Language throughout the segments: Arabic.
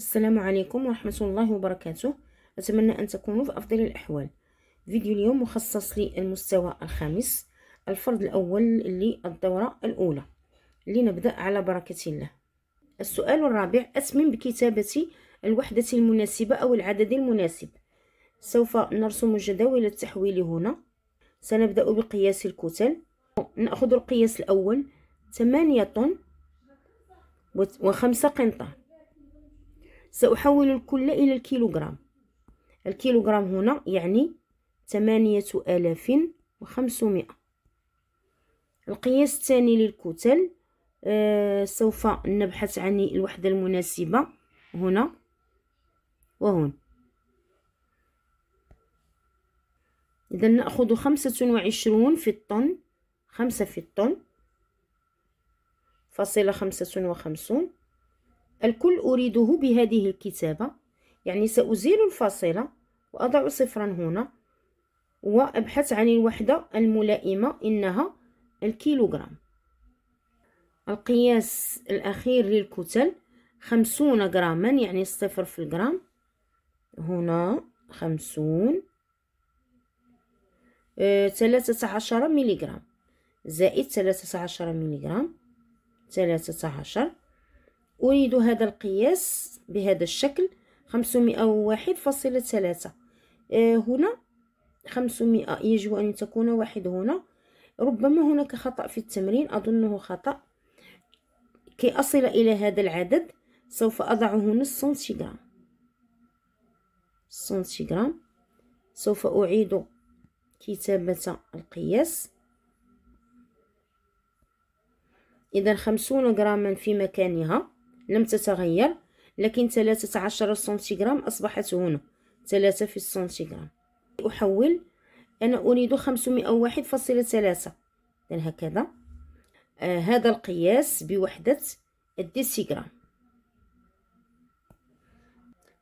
السلام عليكم ورحمة الله وبركاته أتمنى أن تكونوا في أفضل الأحوال فيديو اليوم مخصص للمستوى الخامس الفرض الأول للدورة الأولى لنبدأ على بركة الله السؤال الرابع أتمم بكتابة الوحدة المناسبة أو العدد المناسب سوف نرسم جداول التحويل هنا سنبدأ بقياس الكتل نأخذ القياس الأول 8 طن وخمسة قنطار سأحول الكل إلى الكيلوغرام الكيلوغرام هنا يعني ثمانية آلاف وخمسمائة القياس الثاني للكتل أه سوف نبحث عن الوحدة المناسبة هنا وهنا إذا نأخذ خمسة وعشرون في الطن خمسة في الطن فاصلة خمسة وخمسون الكل أريده بهذه الكتابة يعني سأزيل الفاصلة وأضع صفرا هنا وأبحث عن الوحدة الملائمة إنها الكيلوغرام القياس الأخير للكتل خمسون غراما يعني الصفر في الجرام هنا خمسون آه، ثلاثة عشر جرام زائد ثلاثة عشر جرام ثلاثة عشر أريد هذا القياس بهذا الشكل فاصلة ثلاثة آه، هنا خمسمائة يجب أن تكون واحد هنا ربما هناك خطأ في التمرين أظنه خطأ كي أصل إلى هذا العدد سوف أضعه نص سنتيغرام سنتيغرام سوف أعيد كتابة القياس إذا خمسون غراما في مكانها لم تتغير لكن 13 سنتيغرام أصبحت هنا 3 في السنتيغرام أحول أنا أريد 501.3 إذن هكذا آه هذا القياس بوحدة الديسيغرام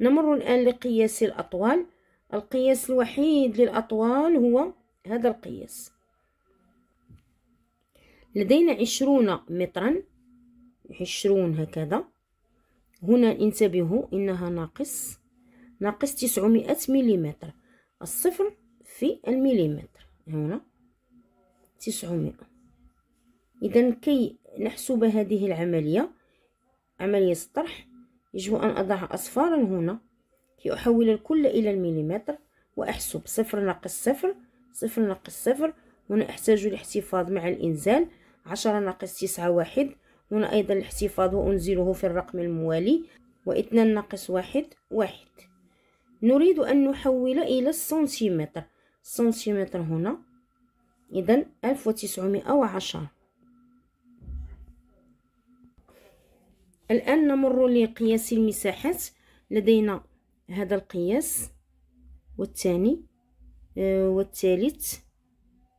نمر الآن لقياس الأطوال القياس الوحيد للأطوال هو هذا القياس لدينا عشرون مترا عشرون هكذا هنا انتبهوا إنها ناقص ناقص تسعمائة مليمتر الصفر في المليمتر هنا تسعمائة إذا كي نحسب هذه العملية عملية الطرح يجب أن أضع أصفارا هنا كي أحول الكل إلى المليمتر وأحسب صفر ناقص صفر صفر ناقص صفر هنا أحتاج الاحتفاظ مع الإنزال عشرة ناقص تسعة واحد هنا أيضا الاحتفاظ وأنزله في الرقم الموالي واثنان ناقص واحد واحد نريد أن نحول إلى السنتيمتر السنتيمتر هنا إذا ألف وتسعمائة وعشرة الآن نمر لقياس المساحات لدينا هذا القياس والثاني آه، والثالث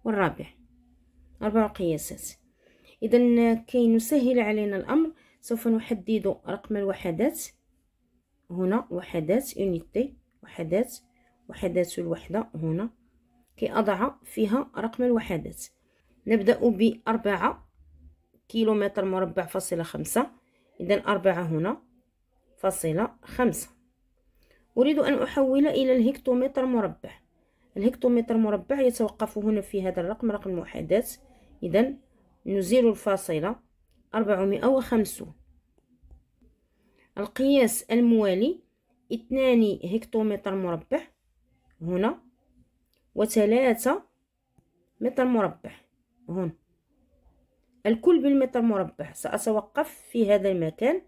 والرابع أربع قياسات اذا كي نسهل علينا الامر سوف نحدد رقم الوحدات هنا وحدات يونيتي وحدات وحدات الوحدة هنا كي أضع فيها رقم الوحدات نبدأ بأربعة كيلومتر مربع فاصلة خمسة إذا أربعة هنا فاصلة خمسة أريد أن أحول إلى الهكتومتر مربع الهكتومتر مربع يتوقف هنا في هذا الرقم رقم الوحدات إذا نزيل الفاصلة أربعمائة وخمسون القياس الموالي اثنان هكتومتر مربع هنا وثلاثة متر مربع هنا الكل بالمتر مربع سأتوقف في هذا المكان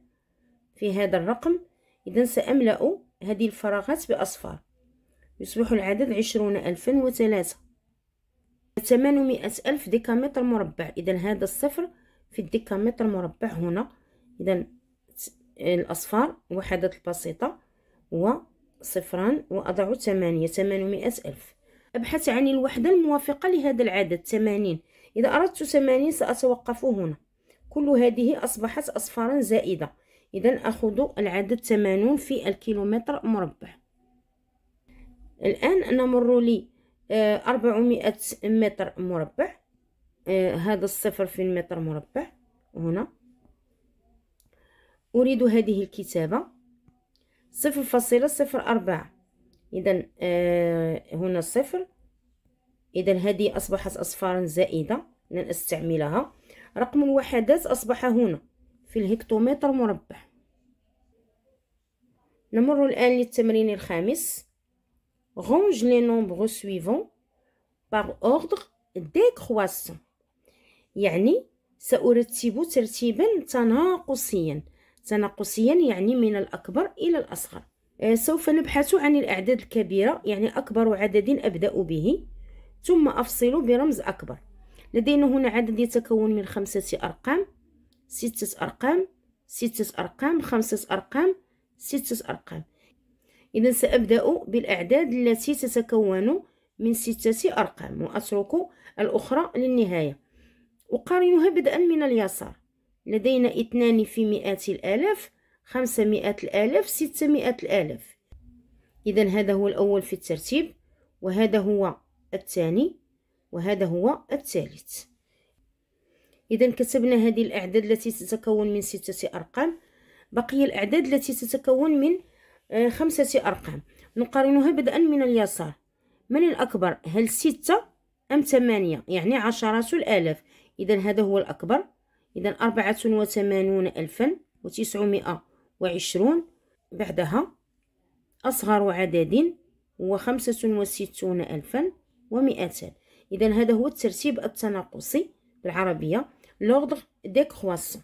في هذا الرقم إذا سأملأ هذه الفراغات بأصفار يصبح العدد عشرون ألفا وثلاثة 800 ألف ديكامتر مربع إذا هذا الصفر في الديكامتر مربع هنا إذا الأصفار وحدة البسيطة وصفران وأضع ثمانية ثمانمائة ألف أبحث عن الوحدة الموافقة لهذا العدد ثمانين إذا أردت ثمانين سأتوقف هنا كل هذه أصبحت أصفارا زائدة إذا أخذ العدد ثمانون في الكيلومتر مربع الآن نمر لي 400 متر مربع آه، هذا الصفر في المتر مربع هنا أريد هذه الكتابة صفر فاصلة صفر أربعة إذا آه، هنا صفر إذا هذه أصبحت أصفارا زائدة لن أستعملها رقم الوحدات أصبح هنا في الهكتومتر مربع نمر الآن للتمرين الخامس range les nombres suivants par ordre décroissant يعني سأرتب ترتيبا تناقصيا تناقصيا يعني من الأكبر إلى الأصغر آه، سوف نبحث عن الأعداد الكبيرة يعني أكبر عدد أبدأ به ثم أفصل برمز أكبر لدينا هنا عدد يتكون من خمسة أرقام ستة أرقام ستة أرقام خمسة أرقام ستة أرقام إذا سأبدأ بالأعداد التي تتكون من ستة أرقام وأترك الأخرى للنهاية أقارنها بدءا من اليسار لدينا اثنان في مئات الآلاف خمسمائة الآلاف ستمائة الآلاف إذا هذا هو الأول في الترتيب وهذا هو الثاني وهذا هو الثالث إذا كتبنا هذه الأعداد التي تتكون من ستة أرقام بقي الأعداد التي تتكون من آه، خمسة أرقام نقارنها بدءا من اليسار من الأكبر هل ستة أم ثمانية يعني عشرات الآلاف إذا هذا هو الأكبر إذا أربعة وثمانون ألفا وتسعمائة وعشرون بعدها أصغر عدد هو خمسة وستون ألفا ومئتان إذا هذا هو الترتيب التناقصي بالعربية لوردر ديكخواسون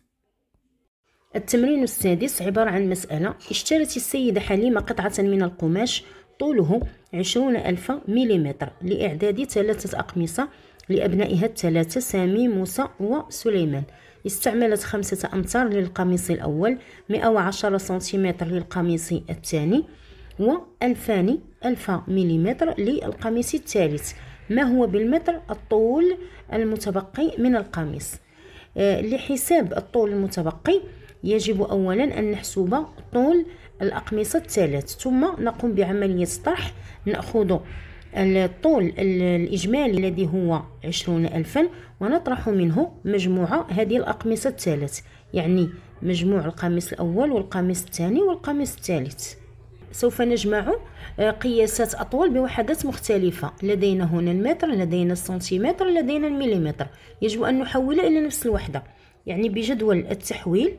التمرين السادس عبارة عن مسألة اشترت السيدة حليمة قطعة من القماش طوله عشرون ألف مليمتر لإعداد ثلاثة أقمصة لأبنائها الثلاثة سامي موسى وسليمان استعملت خمسة أمتار للقميص الأول مئة وعشرة سنتيمتر للقميص الثاني و 2000 ألف مليمتر للقميص الثالث ما هو بالمتر الطول المتبقي من القميص آه، لحساب الطول المتبقي يجب أولا أن نحسب طول الأقمصة الثلاث ثم نقوم بعملية الطرح نأخذ الطول الإجمالي الذي هو عشرون ألفا ونطرح منه مجموعة هذه الأقمصة الثلاث يعني مجموع القميص الأول والقميص الثاني والقميص الثالث سوف نجمع آه، قياسات أطول بوحدات مختلفة لدينا هنا المتر لدينا السنتيمتر لدينا المليمتر يجب أن نحول إلى نفس الوحدة يعني بجدول التحويل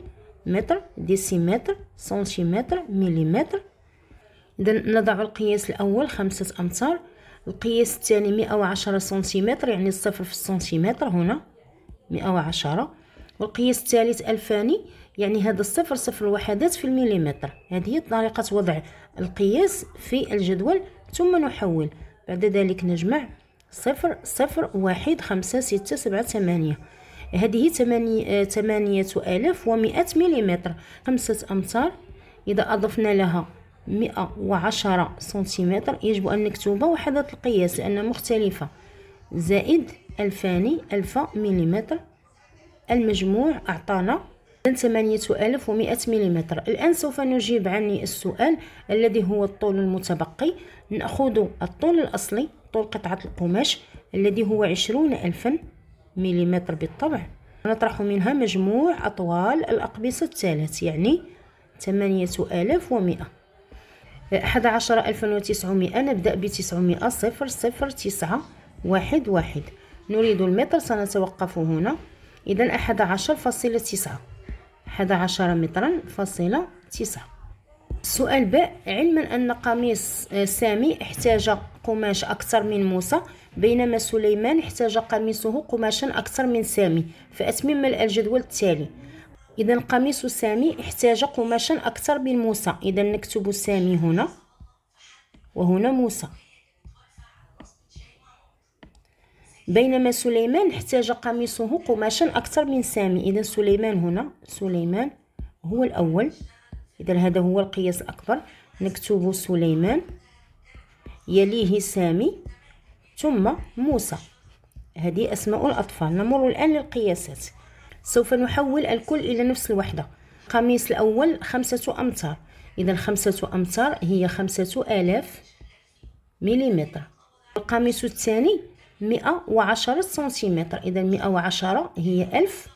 متر ديسيمتر سنتيمتر مليمتر إذن نضع القياس الاول خمسة امتار القياس الثاني مئة وعشرة سنتيمتر يعني الصفر في السنتيمتر هنا مئة وعشرة والقياس الثالث الفاني يعني هذا الصفر صفر وحدات في المليمتر هذه هي طريقة وضع القياس في الجدول ثم نحول بعد ذلك نجمع صفر صفر واحد خمسة ستة سبعة ثمانية هذه 8100 آه، ملم خمسة أمتار إذا أضفنا لها 110 سنتيمتر يجب أن نكتب وحدة القياس لأنها مختلفة زائد ألفان ألف ملم المجموع أعطانا 8100 ملم الآن سوف نجيب عن السؤال الذي هو الطول المتبقي نأخذ الطول الأصلي طول قطعة القماش الذي هو عشرون ألفا مليمتر بالطبع نطرح منها مجموع أطوال الأقبصة الثالث يعني ومئة أحد عشر ألف وتسعمائة نبدأ بتسعمائة صفر صفر تسعة واحد واحد نريد المتر سنتوقف هنا إذا أحد عشر فاصلة تسعة أحد عشر مترا فاصلة تسعة سؤال ب علما أن قميص آه، سامي احتاج قماش أكثر من موسى بينما سليمان احتاج قميصه قماشا أكثر من سامي فأتمم الجدول التالي إذا قميص سامي احتاج قماشا أكثر من موسى إذا نكتب سامي هنا وهنا موسى بينما سليمان احتاج قميصه قماشا أكثر من سامي إذا سليمان هنا سليمان هو الأول اذا هذا هو القياس الاكبر نكتب سليمان يليه سامي ثم موسى هذه اسماء الاطفال نمر الان للقياسات سوف نحول الكل الى نفس الوحده قميص الاول خمسه امتار اذا خمسه امتار هي خمسه الاف مليمتر القميص الثاني مئة وعشرة سنتيمتر إذا مئة وعشرة هي ألف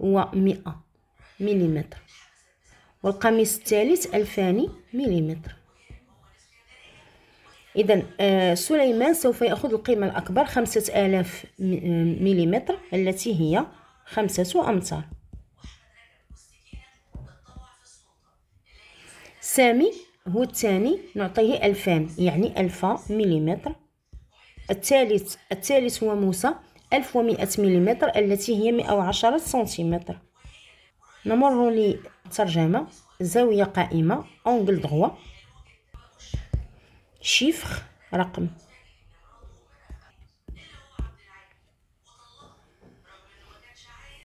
ومئة مليمتر والقميص الثالث ألفاني مليمتر إذا آه سليمان سوف يأخذ القيمة الأكبر خمسة آلاف مليمتر التي هي خمسة أمتار سامي هو الثاني نعطيه ألفان يعني ألفا مليمتر الثالث الثالث هو موسى ألف ومائة مليمتر التي هي مئة وعشرة سنتيمتر نمر الترجمه زاويه قائمه اونغل دغوا شيفر رقم